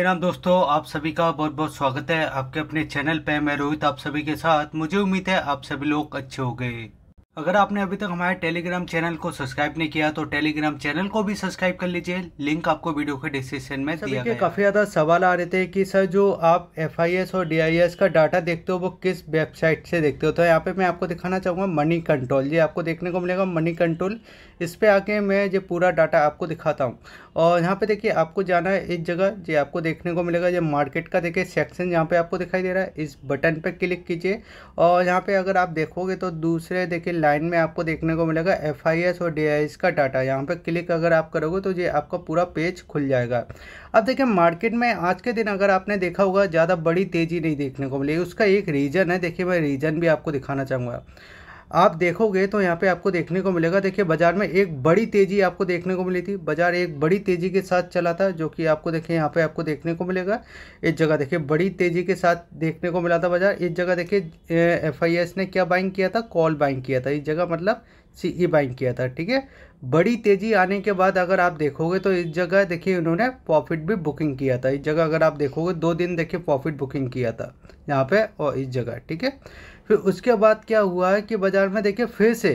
राम दोस्तों आप सभी का बहुत बहुत स्वागत है आपके अपने चैनल पे मैं रोहित आप सभी के साथ मुझे उम्मीद है आप सभी लोग अच्छे हो गए अगर आपने अभी तक हमारे टेलीग्राम चैनल को सब्सक्राइब नहीं किया तो टेलीग्राम चैनल को भी सब्सक्राइब कर लीजिए लिंक आपको वीडियो के डिस्क्रिप्शन में दिया गया काफ़ी ज़्यादा सवाल आ रहे थे कि सर जो आप एफ और डी का डाटा देखते हो वो किस वेबसाइट से देखते हो तो यहाँ पे मैं आपको दिखाना चाहूंगा मनी कंट्रोल ये आपको देखने को मिलेगा मनी कंट्रोल इस पर आके मैं ये पूरा डाटा आपको दिखाता हूँ और यहाँ पे देखिए आपको जाना है इस जगह जी आपको देखने को मिलेगा ये मार्केट का देखिए सेक्शन यहाँ पे आपको दिखाई दे रहा है इस बटन पर क्लिक कीजिए और यहाँ पे अगर आप देखोगे तो दूसरे देखिए लाइन में आपको देखने को मिलेगा एफ और डी का डाटा यहाँ पर क्लिक अगर आप करोगे तो ये आपका पूरा पेज खुल जाएगा अब देखिए मार्केट में आज के दिन अगर आपने देखा होगा ज़्यादा बड़ी तेज़ी नहीं देखने को मिलेगी उसका एक रीज़न है देखिए मैं रीज़न भी आपको दिखाना चाहूँगा आप देखोगे तो यहाँ पे आपको देखने को मिलेगा देखिए बाजार में एक बड़ी तेज़ी आपको देखने को मिली थी बाजार एक बड़ी तेज़ी के साथ चला था जो कि आपको देखिए यहाँ पे आपको देखने को मिलेगा इस जगह देखिए बड़ी तेज़ी के साथ देखने को मिला था बाजार इस जगह देखिए एफ ने क्या बाइंग किया था कॉल बाइंग किया था इस जगह मतलब सी ई बाइंग किया था ठीक है बड़ी तेज़ी आने के बाद अगर आप देखोगे तो इस जगह देखिए इन्होंने प्रॉफिट भी बुकिंग किया था इस जगह अगर आप देखोगे दो दिन देखिए प्रॉफिट बुकिंग किया था यहाँ पे और इस जगह ठीक है फिर उसके बाद क्या हुआ है कि बाज़ार में देखिए फिर से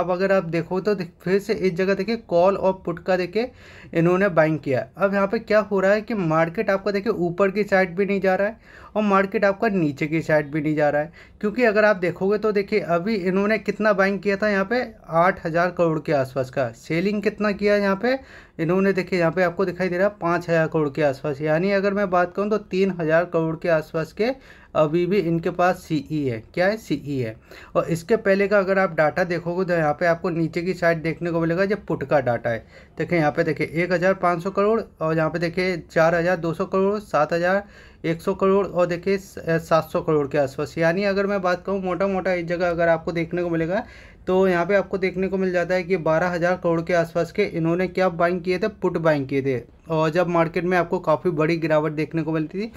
अब अगर आप देखो तो फिर से इस जगह देखिए कॉल और पुट का देखिए इन्होंने बाइंग किया अब यहाँ पे क्या हो रहा है कि मार्केट आपका देखिए ऊपर की साइड भी नहीं जा रहा है और मार्केट आपका नीचे की साइड भी नहीं जा रहा है क्योंकि अगर आप देखोगे तो देखिए अभी इन्होंने कितना बाइंग किया था यहाँ पे आठ हज़ार करोड़ के आसपास का सेलिंग कितना किया यहाँ पे इन्होंने देखिए यहाँ पे आपको दिखाई दे रहा है पाँच हज़ार करोड़ के आसपास यानी अगर मैं बात करूँ तो तीन हज़ार करोड़ के आसपास के अभी भी इनके पास सीई e है क्या है सीई e है और इसके पहले का अगर आप डाटा देखोगे तो यहाँ पे आपको नीचे की साइड देखने को मिलेगा जब पुट का डाटा है देखें यहाँ पे देखिए एक हज़ार पाँच सौ करोड़ और यहाँ पे देखिए चार हज़ार दो सौ करोड़ सात हज़ार एक सौ करोड़ और देखिए सात सौ करोड़ के आसपास यानी अगर मैं बात करूँ मोटा मोटा इस जगह अगर आपको देखने को मिलेगा तो यहाँ पे आपको देखने को मिल जाता है कि बारह हज़ार करोड़ के आसपास के इन्होंने क्या बाइंग किए थे पुट बाइंग किए थे और जब मार्केट में आपको काफ़ी बड़ी गिरावट देखने को मिलती थी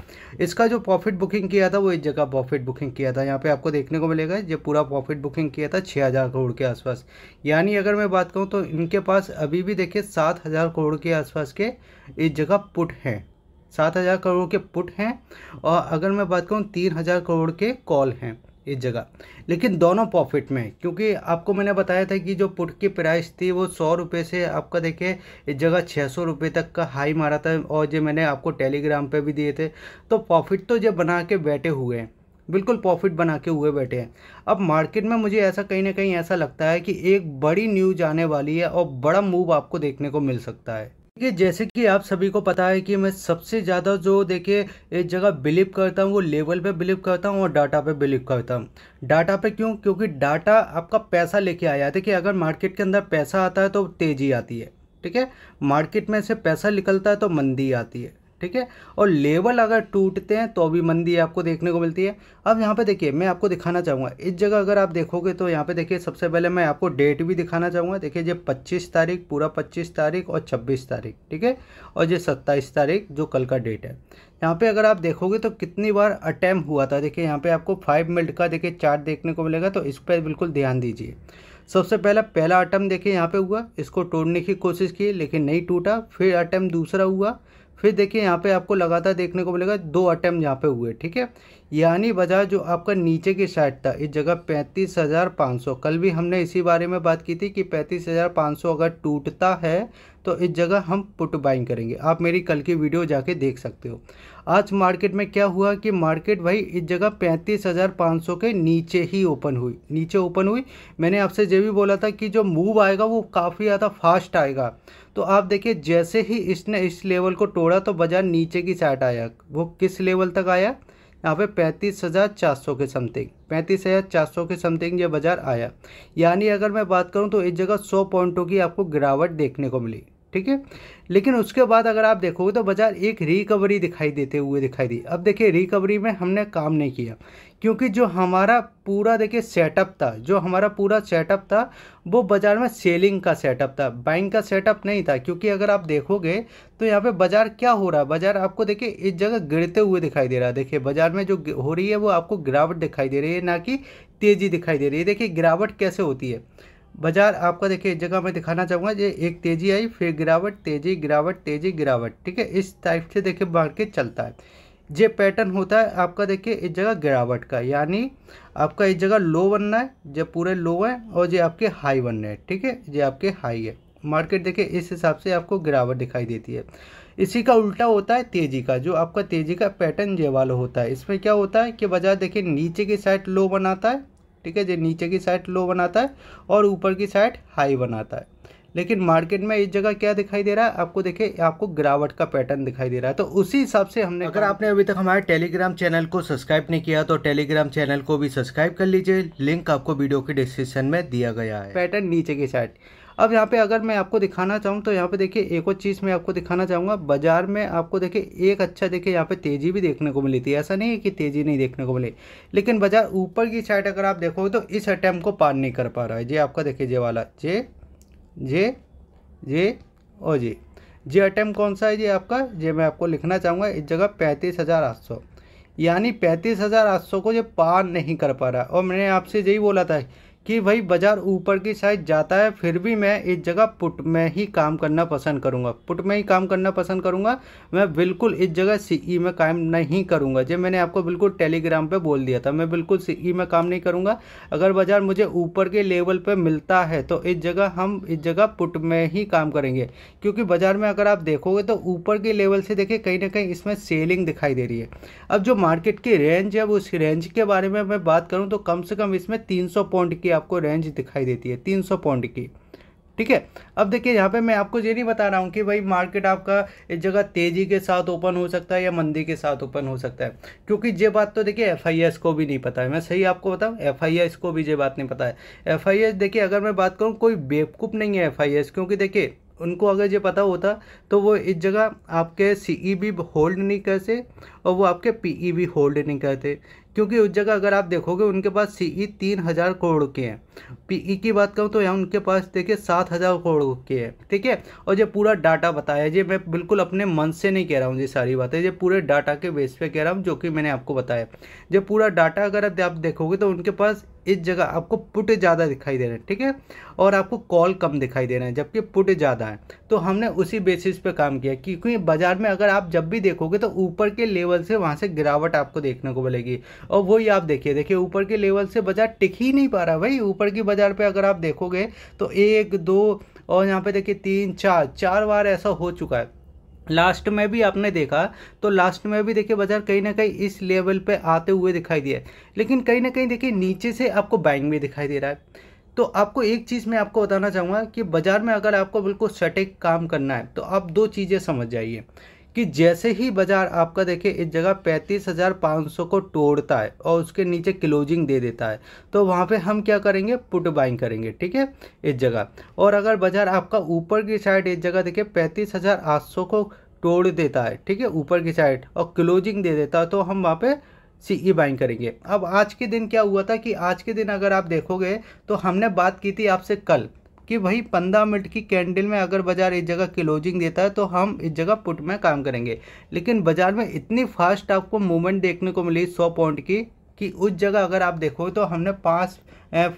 इसका जो प्रॉफिट बुकिंग किया था वो एक जगह प्रॉफिट बुकिंग किया था यहाँ पे आपको देखने को मिलेगा जब पूरा प्रॉफिट बुकिंग किया था छः हज़ार करोड़ के आसपास यानी अगर मैं बात करूँ तो इनके पास अभी भी देखिए सात हज़ार करोड़ के आसपास के इस जगह पुट हैं सात हज़ार करोड़ के पुट हैं और अगर मैं बात करूँ तीन हज़ार करोड़ के कॉल हैं इस जगह लेकिन दोनों प्रॉफिट में क्योंकि आपको मैंने बताया था कि जो पुट की प्राइस थी वो सौ रुपये से आपका देखिए इस जगह छः सौ रुपये तक का हाई मारा था और जो मैंने आपको टेलीग्राम पे भी दिए थे तो प्रॉफिट तो जब बना के बैठे हुए हैं बिल्कुल प्रॉफिट बना के हुए बैठे हैं अब मार्केट में मुझे ऐसा कहीं ना कहीं ऐसा लगता है कि एक बड़ी न्यूज आने वाली है और बड़ा मूव आपको देखने को मिल सकता है देखिए जैसे कि आप सभी को पता है कि मैं सबसे ज़्यादा जो देखिए एक जगह बिलीव करता हूँ वो लेवल पे बिलीव करता हूँ और डाटा पे बिलीव करता हूँ डाटा पे क्यों क्योंकि डाटा आपका पैसा लेके आया है देखिए अगर मार्केट के अंदर पैसा आता है तो तेज़ी आती है ठीक है मार्केट में से पैसा निकलता है तो मंदी आती है ठीक है और लेवल अगर टूटते हैं तो भी मंदी आपको देखने को मिलती है अब यहाँ पे देखिए मैं आपको दिखाना चाहूँगा इस जगह अगर आप देखोगे तो यहाँ पे देखिए सबसे पहले मैं आपको डेट भी दिखाना चाहूँगा देखिए ये 25 तारीख पूरा 25 तारीख और 26 तारीख ठीक है और ये 27 तारीख जो कल का डेट है यहाँ पे अगर आप देखोगे तो कितनी बार अटैम्प हुआ था देखिए यहाँ पर आपको फाइव मिनट का देखिए चार्ट देखने को मिलेगा तो इस पर बिल्कुल ध्यान दीजिए सबसे पहला पहला अटैम्प देखिए यहाँ पर हुआ इसको तोड़ने की कोशिश की लेकिन नहीं टूटा फिर अटैम्प दूसरा हुआ फिर देखिए यहाँ पे आपको लगातार देखने को मिलेगा दो अटैम्प्ट यहाँ पे हुए ठीक है यानी बाजार जो आपका नीचे की साइड था इस जगह पैंतीस हज़ार पाँच सौ कल भी हमने इसी बारे में बात की थी कि पैंतीस हज़ार पाँच सौ अगर टूटता है तो इस जगह हम पुट बाइंग करेंगे आप मेरी कल की वीडियो जाके देख सकते हो आज मार्केट में क्या हुआ कि मार्केट भाई इस जगह पैंतीस हज़ार पाँच सौ के नीचे ही ओपन हुई नीचे ओपन हुई मैंने आपसे ये भी बोला था कि जो मूव आएगा वो काफ़ी ज़्यादा फास्ट आएगा तो आप देखिए जैसे ही इसने इस लेवल को तोड़ा तो बाज़ार नीचे की साइड आया वो किस लेवल तक आया यहाँ पे पैंतीस हज़ार चार सौ के समथिंग पैंतीस हज़ार चार सौ के समथिंग ये बाज़ार आया यानी अगर मैं बात करूँ तो इस जगह सौ पॉइंटों की आपको गिरावट देखने को मिली ठीक है लेकिन उसके बाद अगर आप देखोगे तो बाज़ार एक रिकवरी दिखाई देते हुए दिखाई दी अब देखिए रिकवरी में हमने काम नहीं किया क्योंकि जो हमारा पूरा देखिए सेटअप था जो हमारा पूरा सेटअप था वो बाज़ार में सेलिंग का सेटअप था बाइंग का सेटअप नहीं था क्योंकि अगर आप देखोगे तो यहाँ पे बाज़ार क्या हो रहा है बाज़ार आपको देखिए इस जगह गिरते हुए दिखाई दे रहा है देखिए बाज़ार में जो हो रही है वो आपको गिरावट दिखाई दे रही है ना कि तेज़ी दिखाई दे रही है देखिए गिरावट कैसे होती है बाजार आपका देखिए एक जगह मैं दिखाना चाहूँगा ये एक तेज़ी आई फिर गिरावट तेज़ी गिरावट तेज़ी गिरावट ठीक है इस टाइप से देखिए मार्केट चलता है ये पैटर्न होता है आपका देखिए इस जगह गिरावट का यानी आपका इस जगह लो बनना है जब पूरे लो है और ये आपके हाई बन रहे हैं ठीक है ये आपके हाई है मार्केट देखिए इस हिसाब से आपको गिरावट दिखाई देती है इसी का उल्टा होता है तेज़ी का जो आपका तेज़ी का पैटर्न ये वाला होता है इसमें क्या होता है कि बाजार देखिए नीचे की साइड लो बनाता है ठीक है जो नीचे की साइड लो बनाता है और ऊपर की साइड हाई बनाता है लेकिन मार्केट में इस जगह क्या दिखाई दे रहा है आपको देखिए आपको गिरावट का पैटर्न दिखाई दे रहा है तो उसी हिसाब से हमने अगर आपने अभी तक हमारे टेलीग्राम चैनल को सब्सक्राइब नहीं किया तो टेलीग्राम चैनल को भी सब्सक्राइब कर लीजिए लिंक आपको वीडियो के डिस्क्रिप्शन में दिया गया है पैटर्न नीचे की साइड अब यहाँ पे अगर मैं आपको दिखाना चाहूँ तो यहाँ पे देखिए एक और चीज़ मैं आपको दिखाना चाहूँगा बाजार में आपको देखिए एक अच्छा देखिए यहाँ पे तेज़ी भी देखने को मिली थी ऐसा नहीं है कि तेज़ी नहीं देखने को मिली लेकिन बाजार ऊपर की साइड अगर आप देखोगे तो इस अटैम्प को पार नहीं कर पा रहा है जे आपका देखिए जे वाला जे जे जे और जी जे अटैम्प कौन सा है जी आपका जे मैं आपको लिखना चाहूँगा इस जगह पैंतीस हज़ार आठ सौ यानी पैंतीस हज़ार आठ सौ को ये पार नहीं कर पा रहा और मैंने आपसे यही बोला था कि भाई बाज़ार ऊपर की साइड जाता है फिर भी मैं इस जगह पुट में ही काम करना पसंद करूंगा पुट में ही काम करना पसंद करूंगा मैं बिल्कुल इस जगह सीई e में काम नहीं करूंगा जो मैंने आपको बिल्कुल टेलीग्राम पे बोल दिया था मैं बिल्कुल सीई e में काम नहीं करूँगा अगर बाज़ार मुझे ऊपर के लेवल पर मिलता है तो इस जगह हम इस जगह पुट में ही काम करेंगे क्योंकि बाज़ार में अगर आप देखोगे तो ऊपर के लेवल से देखिए कहीं ना कहीं इसमें सेलिंग दिखाई दे रही है अब जो मार्केट की रेंज है उस रेंज के बारे में मैं बात करूँ तो कम से कम इसमें तीन पॉइंट की की आपको रेंज दिखाई देती है तीन सौ पाउंड की ठीक है अब देखिए यहाँ पे मैं आपको ये नहीं बता रहा हूँ कि भाई मार्केट आपका इस जगह तेज़ी के साथ ओपन हो सकता है या मंदी के साथ ओपन हो सकता है क्योंकि ये बात तो देखिए एफआईएस को भी नहीं पता है मैं सही आपको बताऊँ एफआईएस को भी ये बात नहीं पता है एफआईएस देखिए अगर मैं बात करूँ कोई बेवकूफ़ नहीं है एफ क्योंकि देखिए उनको अगर ये पता होता तो वो इस जगह आपके सी ई बी होल्ड नहीं करते और वो आपके पी ई बी होल्ड नहीं करते क्योंकि उस जगह अगर आप देखोगे उनके पास सीई तीन हज़ार करोड़ के हैं पीई की बात करूँ तो यहाँ उनके पास देखिए सात हज़ार करोड़ के हैं ठीक है और ये पूरा डाटा बताया जी ये मैं बिल्कुल अपने मन से नहीं कह रहा हूँ ये सारी बातें ये पूरे डाटा के बेस पे कह रहा हूँ जो कि मैंने आपको बताया जब पूरा डाटा अगर आप देखोगे तो उनके पास इस जगह आपको पुट ज़्यादा दिखाई दे रहा है ठीक है और आपको कॉल कम दिखाई दे रहा है जबकि पुट ज़्यादा है तो हमने उसी बेसिस पे काम किया क्योंकि बाज़ार में अगर आप जब भी देखोगे तो ऊपर के लेवल से वहाँ से गिरावट आपको देखने को मिलेगी और वही आप देखिए देखिए ऊपर के लेवल से बाज़ार टिक ही नहीं पा रहा भाई ऊपर की बाज़ार पर अगर आप देखोगे तो एक दो और यहाँ पर देखिए तीन चार चार बार ऐसा हो चुका है लास्ट में भी आपने देखा तो लास्ट में भी देखिए बाजार कहीं ना कहीं इस लेवल पे आते हुए दिखाई दिया है लेकिन कहीं ना कहीं देखिए नीचे से आपको बाइंग भी दिखाई दे रहा है तो आपको एक चीज़ मैं आपको बताना चाहूँगा कि बाज़ार में अगर आपको बिल्कुल सटेक काम करना है तो आप दो चीज़ें समझ जाइए कि जैसे ही बाजार आपका देखिए इस जगह पैंतीस हज़ार पाँच सौ को तोड़ता है और उसके नीचे क्लोजिंग दे देता है तो वहाँ पे हम क्या करेंगे पुट बाइंग करेंगे ठीक है इस जगह और अगर बाजार आपका ऊपर की साइड इस जगह देखिए पैंतीस हज़ार आठ सौ को तोड़ देता है ठीक है ऊपर की साइड और क्लोजिंग दे देता है तो हम वहाँ पे सी ई बाइंग करेंगे अब आज के दिन क्या हुआ था कि आज के दिन अगर आप देखोगे तो हमने बात की थी आपसे कल कि भाई पंद्रह मिनट की कैंडल में अगर बाज़ार इस जगह क्लोजिंग देता है तो हम इस जगह पुट में काम करेंगे लेकिन बाज़ार में इतनी फास्ट आपको मूवमेंट देखने को मिली सौ पॉइंट की कि उस जगह अगर आप देखो तो हमने पाँच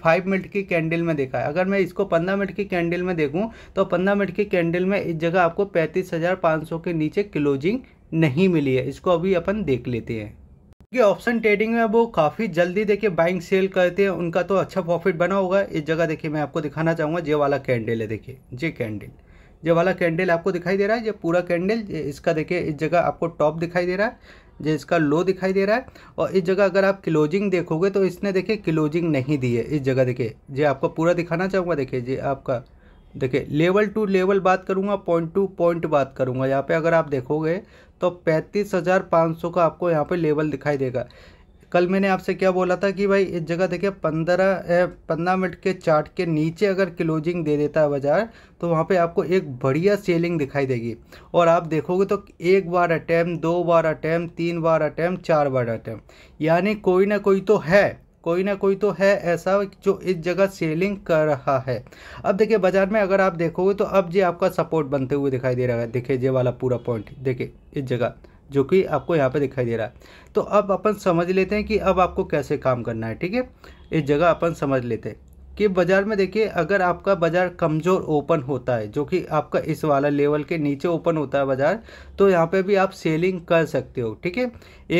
फाइव मिनट की कैंडल में देखा है अगर मैं इसको पंद्रह मिनट की कैंडल में देखूं तो पंद्रह मिनट की कैंडल में इस जगह आपको पैंतीस हज़ार पाँच सौ के नीचे क्लोजिंग नहीं मिली है इसको अभी अपन देख लेते हैं क्योंकि ऑप्शन ट्रेडिंग में वो काफ़ी जल्दी देखिए बाइंग सेल करते हैं उनका तो अच्छा प्रॉफिट बना होगा इस जगह देखिए मैं आपको दिखाना चाहूँगा जे वाला कैंडल है देखिए जे कैंडल जे वाला कैंडल आपको दिखाई दे रहा है ये पूरा कैंडल इसका देखिए इस जगह आपको टॉप दिखाई दे रहा है जो इसका लो दिखाई दे रहा है और इस जगह अगर आप क्लोजिंग देखोगे तो इसने देखिए क्लोजिंग नहीं दी है इस जगह देखिए जे आपको पूरा दिखाना चाहूँगा देखिए जे आपका देखिए लेवल टू लेवल बात करूँगा पॉइंट टू पॉइंट बात करूँगा यहाँ पे अगर आप देखोगे तो पैंतीस हज़ार पाँच सौ का आपको यहाँ पे लेवल दिखाई देगा कल मैंने आपसे क्या बोला था कि भाई इस जगह देखिए पंद्रह पंद्रह मिनट के चार्ट के नीचे अगर क्लोजिंग दे देता है बाज़ार तो वहाँ पे आपको एक बढ़िया सेलिंग दिखाई देगी और आप देखोगे तो एक बार अटैम्प दो बार अटैम्प तीन बार अटैम्प चार बार अटैम्प यानी कोई ना कोई तो है कोई ना कोई तो है ऐसा जो इस जगह सेलिंग कर रहा है अब देखिए बाजार में अगर आप देखोगे तो अब ये आपका सपोर्ट बनते हुए दिखाई दे रहा है देखिए ये वाला पूरा पॉइंट देखिए इस जगह जो कि आपको यहाँ पे दिखाई दे रहा है तो अब अपन समझ लेते हैं कि अब आपको कैसे काम करना है ठीक है इस जगह अपन समझ लेते हैं कि बाज़ार में देखिए अगर आपका बाज़ार कमज़ोर ओपन होता है जो कि आपका इस वाला लेवल के नीचे ओपन होता है बाज़ार तो यहाँ पे भी आप सेलिंग कर सकते हो ठीक है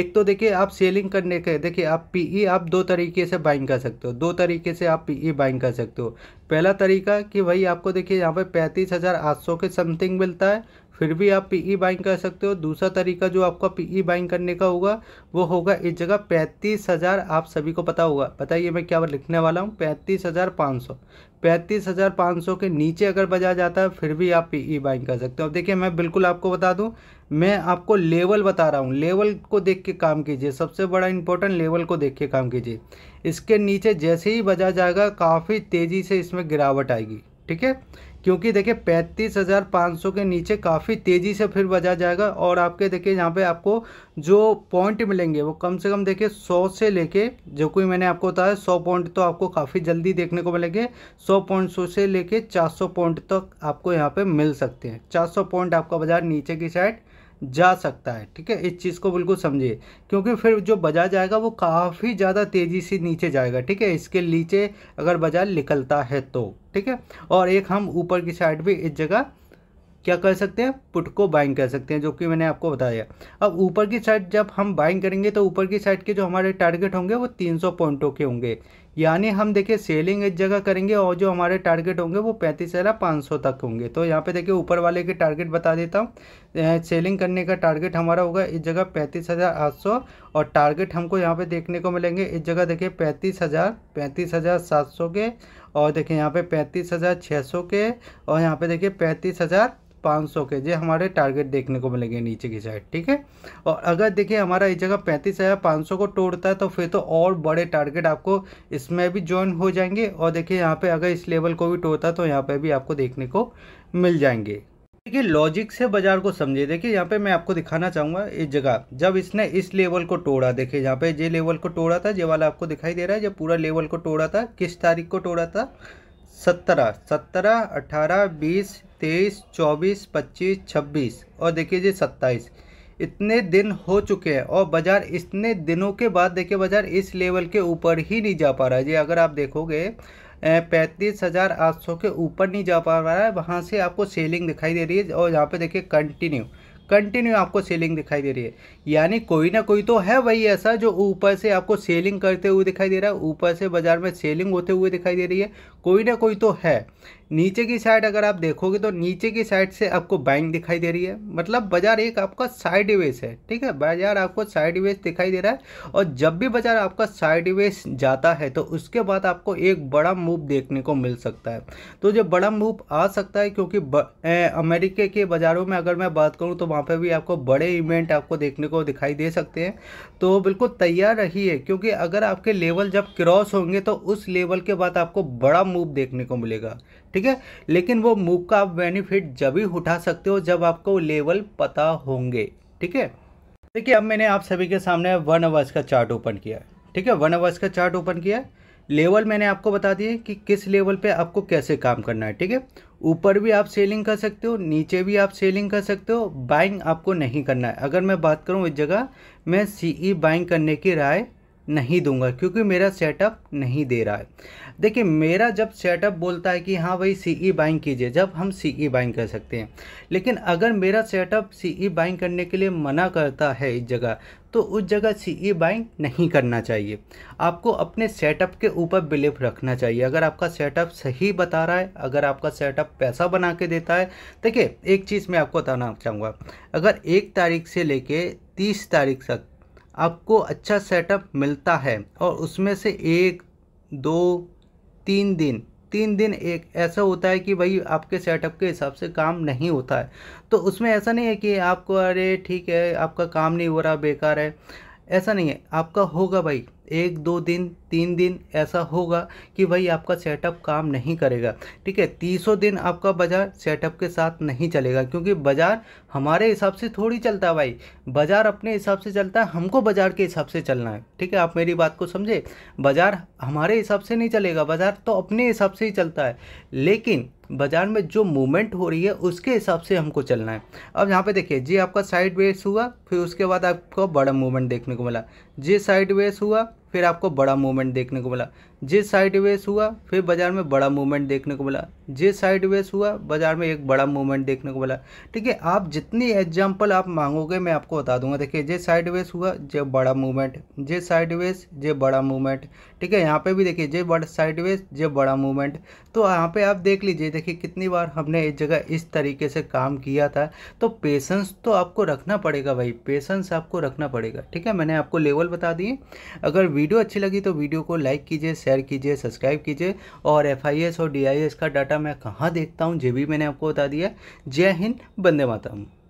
एक तो देखिए आप सेलिंग करने के देखिए आप पीई e आप दो तरीके से बाइंग कर सकते हो दो तरीके से आप पीई e बाइंग कर सकते हो पहला तरीका कि भाई आपको देखिए यहाँ पे पैंतीस हज़ार आठ सौ के समथिंग मिलता है फिर भी आप पीई बाइंग e कर सकते हो दूसरा तरीका जो आपका पीई बाइंग e करने का होगा वो होगा इस जगह पैंतीस हज़ार आप सभी को पता होगा बताइए मैं क्या लिखने वाला हूँ पैंतीस हज़ार पाँच सौ पैंतीस हज़ार पाँच सौ के नीचे अगर बजा जाता है फिर भी आप पीई बाइंग e कर सकते हो अब देखिए मैं बिल्कुल आपको बता दूँ मैं आपको लेवल बता रहा हूँ लेवल को देख के काम कीजिए सबसे बड़ा इंपॉर्टेंट लेवल को देख के काम कीजिए इसके नीचे जैसे ही बजा जाएगा काफ़ी तेज़ी से इसमें गिरावट आएगी ठीक है क्योंकि देखिए पैंतीस हज़ार पाँच सौ के नीचे काफ़ी तेज़ी से फिर बजा जाएगा और आपके देखिए यहाँ पे आपको जो पॉइंट मिलेंगे वो कम से कम देखिए सौ से लेके जो कोई मैंने आपको बताया सौ पॉइंट तो आपको काफ़ी जल्दी देखने को मिलेंगे सौ पॉइंट सौ से लेके चार सौ पॉइंट तक तो आपको यहाँ पर मिल सकते हैं चार सौ पॉइंट आपका बाजार नीचे की साइड जा सकता है ठीक है इस चीज़ को बिल्कुल समझिए क्योंकि फिर जो बजा जाएगा वो काफ़ी ज़्यादा तेज़ी से नीचे जाएगा ठीक है इसके नीचे अगर बाजार निकलता है तो ठीक है और एक हम ऊपर की साइड भी इस जगह क्या कर सकते हैं पुट को बाइंग कर सकते हैं जो कि मैंने आपको बताया अब ऊपर की साइड जब हम बाइंग करेंगे तो ऊपर की साइड के जो हमारे टारगेट होंगे वो 300 पॉइंटों के होंगे यानी हम देखिए सेलिंग एक जगह करेंगे और जो हमारे टारगेट होंगे वो पैंतीस हज़ार पाँच सौ तक होंगे तो यहाँ पे देखिए ऊपर वाले के टारगेट बता देता हूँ सेलिंग करने का टारगेट हमारा होगा इस जगह पैंतीस हज़ार आठ सौ और टारगेट हमको यहाँ पे देखने को मिलेंगे इस जगह देखिए पैंतीस हज़ार पैंतीस हज़ार सात सौ के और देखिए यहाँ पे पैंतीस हज़ार छः सौ के और यहाँ पे देखिए पैंतीस हज़ार 500 के जे हमारे टारगेट देखने को मिलेंगे नीचे की साइड ठीक है और अगर देखिए हमारा इस जगह पैंतीस हज़ार पाँच सौ को तोड़ता है तो फिर तो और बड़े टारगेट आपको इसमें भी ज्वाइन हो जाएंगे और देखिए यहाँ पे अगर इस लेवल को भी तोड़ता है तो यहाँ पे भी आपको देखने को मिल जाएंगे देखिए लॉजिक से बाजार को समझिए देखिए यहाँ पे मैं आपको दिखाना चाहूँगा इस जगह जब इसने इस लेवल को तोड़ा देखिए यहाँ पे जे लेवल को तोड़ा था जे वाला आपको दिखाई दे रहा है जब पूरा लेवल को तोड़ा था किस तारीख को तोड़ा था सत्रह सत्रह अठारह बीस तेईस चौबीस पच्चीस छब्बीस और देखिए जी सत्ताईस इतने दिन हो चुके हैं और बाज़ार इतने दिनों के बाद देखिए बाज़ार इस लेवल के ऊपर ही नहीं जा पा रहा है जी अगर आप देखोगे पैंतीस हज़ार आठ सौ के ऊपर नहीं जा पा रहा है वहाँ से आपको सेलिंग दिखाई दे रही है और यहाँ पे देखिए कंटिन्यू कंटिन्यू आपको सेलिंग दिखाई दे रही है यानी कोई ना कोई तो है वही ऐसा जो ऊपर से आपको सेलिंग करते हुए दिखाई दे रहा है ऊपर से बाजार में सेलिंग होते हुए दिखाई दे रही है कोई ना कोई तो है नीचे की साइड अगर आप देखोगे तो नीचे की साइड से आपको बाइंग दिखाई दे रही है मतलब बाजार एक आपका साइड है ठीक है बाजार आपको साइड दिखाई दे रहा है और जब भी बाजार आपका साइड जाता है तो उसके बाद आपको एक बड़ा मूव देखने को मिल सकता है तो जो बड़ा मूव आ सकता है क्योंकि अमेरिके के बाज़ारों में अगर मैं बात करूँ तो वहाँ पर भी आपको बड़े इवेंट आपको देखने को दिखाई दे सकते हैं तो बिल्कुल तैयार रहिए क्योंकि अगर आपके लेवल जब क्रॉस होंगे तो उस लेवल के बाद आपको बड़ा मूव देखने को मिलेगा ठीक है लेकिन वो मूव का आप बेनिफिट जब ही उठा सकते हो जब आपको लेवल पता होंगे ठीक है देखिए अब मैंने आप सभी के सामने वन अवर्स का चार्ट ओपन किया है ठीक है वन अवर्स का चार्ट ओपन किया लेवल मैंने आपको बता दिए कि किस लेवल पे आपको कैसे काम करना है ठीक है ऊपर भी आप सेलिंग कर सकते हो नीचे भी आप सेलिंग कर सकते हो बाइंग आपको नहीं करना है अगर मैं बात करूँ इस जगह मैं सीई बाइंग e करने की राय नहीं दूंगा क्योंकि मेरा सेटअप नहीं दे रहा है देखिए मेरा जब सेटअप बोलता है कि हाँ भाई सी ई बाइंग कीजिए जब हम सी ई बाइंग कर सकते हैं लेकिन अगर मेरा सेटअप सी ई बाइंग करने के लिए मना करता है इस जगह तो उस जगह सी ई बाइंग नहीं करना चाहिए आपको अपने सेटअप के ऊपर बिलीफ रखना चाहिए अगर आपका सेटअप सही बता रहा है अगर आपका सेटअप पैसा बना के देता है देखिए एक चीज़ मैं आपको बताना चाहूँगा अगर एक तारीख से लेके तीस तारीख तक आपको अच्छा सेटअप मिलता है और उसमें से एक दो तीन दिन तीन दिन एक ऐसा होता है कि भाई आपके सेटअप के हिसाब से काम नहीं होता है तो उसमें ऐसा नहीं है कि आपको अरे ठीक है आपका काम नहीं हो रहा बेकार है ऐसा नहीं है आपका होगा भाई एक दो दिन तीन दिन ऐसा होगा कि भाई आपका सेटअप काम नहीं करेगा ठीक है तीसों दिन आपका बाज़ार सेटअप के साथ नहीं चलेगा क्योंकि बाज़ार हमारे हिसाब से थोड़ी चलता है भाई बाज़ार अपने हिसाब से चलता है हमको बाज़ार के हिसाब से चलना है ठीक है आप मेरी बात को समझे बाज़ार हमारे हिसाब से नहीं चलेगा बाज़ार तो अपने हिसाब से ही चलता है लेकिन बाज़ार में जो मूवमेंट हो रही है उसके हिसाब से हमको चलना है अब यहाँ पे देखिए जी आपका साइड वेस हुआ फिर उसके बाद आपको बड़ा मूवमेंट देखने को मिला जी साइड वेस हुआ फिर आपको बड़ा मूवमेंट देखने को मिला जे साइड हुआ फिर बाजार में बड़ा मूवमेंट देखने को मिला जे साइड हुआ बाजार में एक बड़ा मूवमेंट देखने को मिला ठीक है आप जितनी एग्जांपल आप मांगोगे मैं आपको बता दूंगा देखिए जे साइड हुआ जे बड़ा मूवमेंट जे साइड जे बड़ा मूवमेंट ठीक है यहाँ पे भी देखिए जे बड़ा साइड जे बड़ा मूवमेंट तो यहाँ पे आप देख लीजिए देखिए कितनी बार हमने इस जगह इस तरीके से काम किया था तो पेशेंस तो आपको रखना पड़ेगा भाई पेशेंस आपको रखना पड़ेगा ठीक है मैंने आपको लेवल बता दिए अगर वीडियो अच्छी लगी तो वीडियो को लाइक कीजिए शेयर कीजिए सब्सक्राइब कीजिए और एफ और डी का डाटा मैं कहाँ देखता हूँ जो भी मैंने आपको बता दिया जय हिंद बंदे मातरम